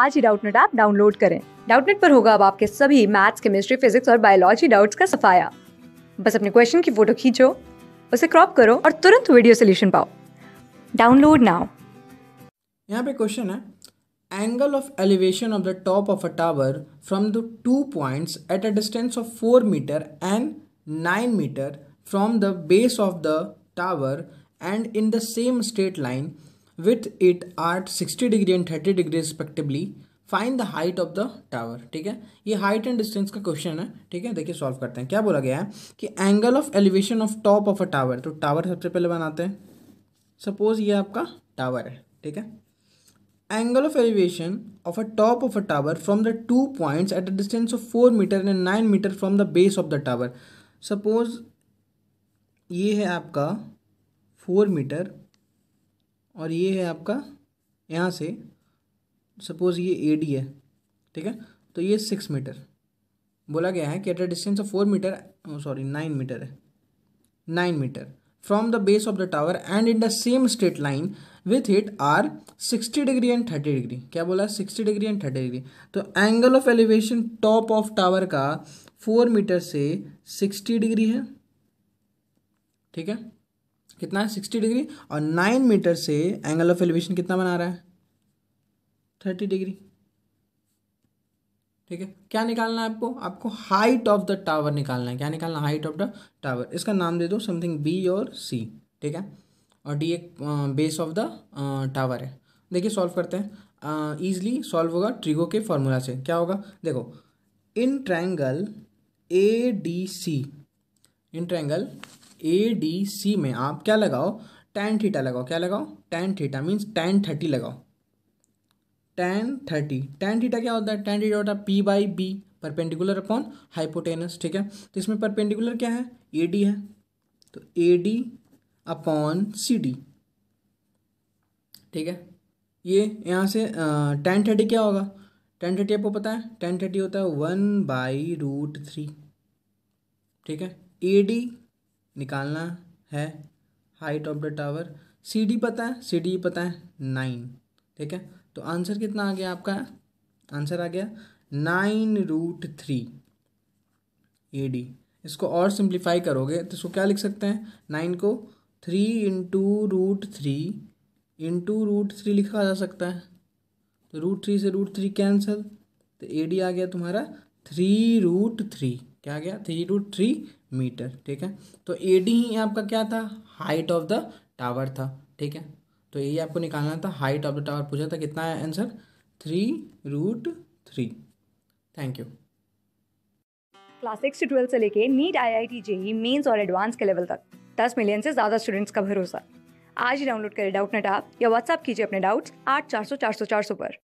आज ही Doubtnut app download करें डाउटनेट पर होगा अब आपके सभी मैथ्स केमिस्ट्री फिजिक्स और बायोलॉजी डाउट्स का सफाया बस अपने क्वेश्चन की फोटो खींचो उसे क्रॉप करो और तुरंत वीडियो सोल्यूशन पाओ डाउनलोड नाउ यहाँ पे क्वेश्चन है angle of elevation of the top of a tower from the two points at a distance of four metre and nine metre from the base of the tower and in the same straight line with it are sixty degree and thirty degree respectively find the height of the tower ठीक है ये height and distance का question है ठीक है देखिए solve करते हैं क्या बोला गया है कि angle of elevation of top of a tower तो टावर सबसे पहले बनाते हैं सपोज ये आपका टावर है ठीक है angle of elevation of a top of a tower from the two point at a distance of four metre and nine metre from the base of the tower suppose ये है आपका four metre और ये है आपका यहाँ से suppose ये ए डी है ठीक है तो ये सिक्स मीटर बोला गया है कि at a distance of four metre sorry nine metre है nine metre from the base of the tower and in the same straight line with it are sixty degree and thirty degree क्या बोला sixty degree and thirty degree तो angle of elevation top of tower का four metre से sixty degree है ठीक है कितना है सिक्सटी डिग्री और नाइन मीटर से एंगल ऑफ एलिवेशन कितना बना रहा है थर्टी डिग्री ठीक है क्या निकालना है आपको आपको हाइट ऑफ द टावर निकालना है क्या निकालना हाइट ऑफ द टावर इसका नाम दे दो समथिंग बी और सी ठीक है और डी एक बेस ऑफ द टावर है देखिए सॉल्व करते हैं ईजिली सॉल्व होगा ट्रिगो के फॉर्मूला से क्या होगा देखो in triangle A D C in triangle A D C में आप क्या लगाओ टेन थीटा लगाओ क्या लगाओ tan theta means tan thirty लगाओ टेन थर्टी टेन थीटा क्या होता है टेन थीटा होता है P by B perpendicular upon hypotenuse ठीक है तो इसमें परपेंडिकुलर क्या है ए डी है तो A D upon C D ठीक है ये यहाँ से टेन थर्टी क्या होगा टेन थर्टी आपको पता है टेन थर्टी होता है वन बाई रूट थ्री ठीक है ए डी निकालना है height of the tower C D पता है सी डी पता है नाइन ठीक है तो आंसर कितना आ गया आपका आंसर आ गया nine root three A D इसको और सिंप्लीफाई करोगे तो इसको क्या लिख सकते हैं नाइन को three into root three into root three लिखा जा सकता है तो रूट थ्री से रूट थ्री कैंसिल तो ए डी आ गया तुम्हारा थ्री रूट थ्री क्या गया थ्री टू थ्री मीटर ठीक है तो ए डी ही आपका क्या था हाइट ऑफ द टावर था ठीक है तो यही आपको निकालना था हाइट ऑफ द टावर पूछा था कितना है answer three root three thank you class six to twelfth से लेके NEET I I T JEE mains और एडवांस के लेवल तक दस मिलियन से ज़्यादा स्टूडेंट्स का भरोसा आज ही डाउनलोड करें डाउट नेट आप या व्हाट्सअप कीजिए अपने डाउट्स आठ चार सौ चार सौ चार सौ पर